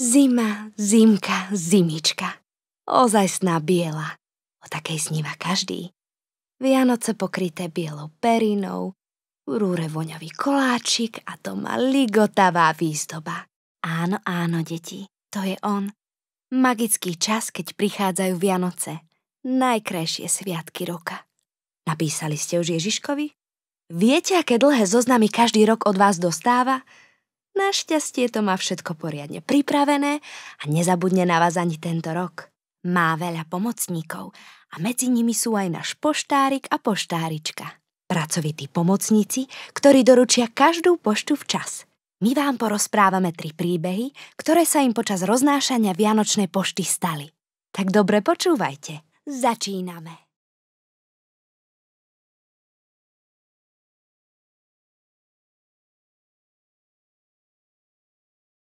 Zima, zimka, zimička. Ozajstná biela. O takej sníva každý. Vianoce pokryté bielou perinou, rúre voňavý koláčik a doma ligotavá výzdoba. Áno, áno, deti, to je on. Magický čas, keď prichádzajú Vianoce. Najkrajšie sviatky roka. Napísali ste už Ježiškovi? Viete, aké dlhé zoznamy každý rok od vás dostáva? Našťastie to má všetko poriadne pripravené a nezabudne na vás ani tento rok. Má veľa pomocníkov a medzi nimi sú aj náš poštárik a poštárička. Pracovití pomocníci, ktorí doručia každú poštu včas. My vám porozprávame tri príbehy, ktoré sa im počas roznášania Vianočnej pošty stali. Tak dobre počúvajte. Začíname.